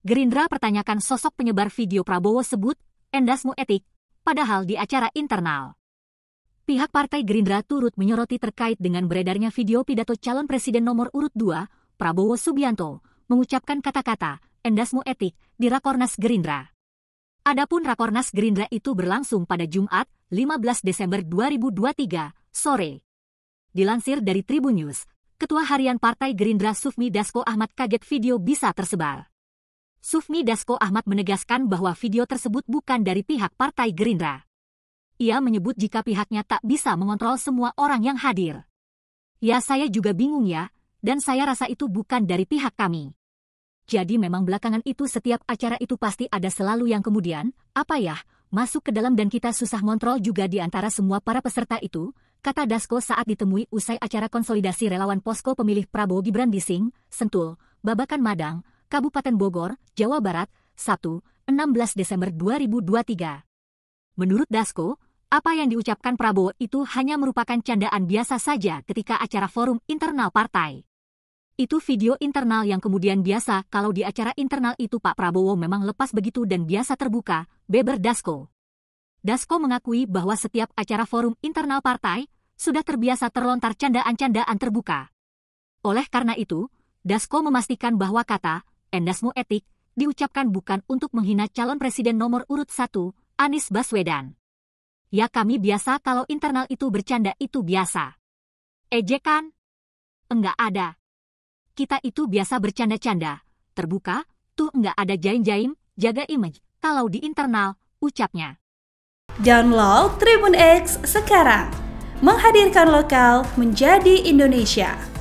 Gerindra pertanyakan sosok penyebar video Prabowo sebut, endasmu etik, padahal di acara internal. Pihak Partai Gerindra turut menyoroti terkait dengan beredarnya video pidato calon presiden nomor urut 2, Prabowo Subianto, mengucapkan kata-kata, endasmu etik, di Rakornas Gerindra. Adapun Rakornas Gerindra itu berlangsung pada Jumat, 15 Desember 2023, sore. Dilansir dari Tribun News, Ketua Harian Partai Gerindra Sufmi Dasko Ahmad kaget video bisa tersebar. Sufmi Dasko Ahmad menegaskan bahwa video tersebut bukan dari pihak Partai Gerindra. Ia menyebut jika pihaknya tak bisa mengontrol semua orang yang hadir. Ya saya juga bingung ya, dan saya rasa itu bukan dari pihak kami. Jadi memang belakangan itu setiap acara itu pasti ada selalu yang kemudian, apa ya, masuk ke dalam dan kita susah ngontrol juga di antara semua para peserta itu, kata Dasko saat ditemui usai acara konsolidasi relawan posko pemilih Prabowo Gibran di Sing, Sentul, Babakan Madang, Kabupaten Bogor, Jawa Barat, Sabtu, 16 Desember 2023. Menurut Dasko, apa yang diucapkan Prabowo itu hanya merupakan candaan biasa saja ketika acara forum internal partai. Itu video internal yang kemudian biasa kalau di acara internal itu Pak Prabowo memang lepas begitu dan biasa terbuka, beber Dasko. Dasko mengakui bahwa setiap acara forum internal partai sudah terbiasa terlontar candaan-candaan terbuka. Oleh karena itu, Dasko memastikan bahwa kata Endasmu etik, diucapkan bukan untuk menghina calon presiden nomor urut satu, Anies Baswedan. Ya kami biasa kalau internal itu bercanda itu biasa. Ejekan? Enggak ada. Kita itu biasa bercanda-canda, terbuka, tuh enggak ada jaim-jaim, jaga image, kalau di internal, ucapnya. Download Tribun X sekarang. Menghadirkan lokal menjadi Indonesia.